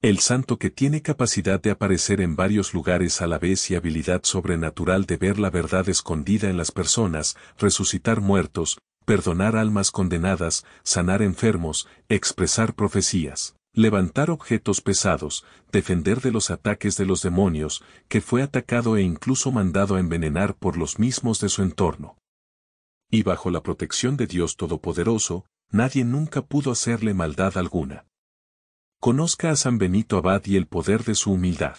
El santo que tiene capacidad de aparecer en varios lugares a la vez y habilidad sobrenatural de ver la verdad escondida en las personas, resucitar muertos, perdonar almas condenadas, sanar enfermos, expresar profecías, levantar objetos pesados, defender de los ataques de los demonios, que fue atacado e incluso mandado a envenenar por los mismos de su entorno. Y bajo la protección de Dios Todopoderoso, nadie nunca pudo hacerle maldad alguna. Conozca a San Benito Abad y el poder de su humildad.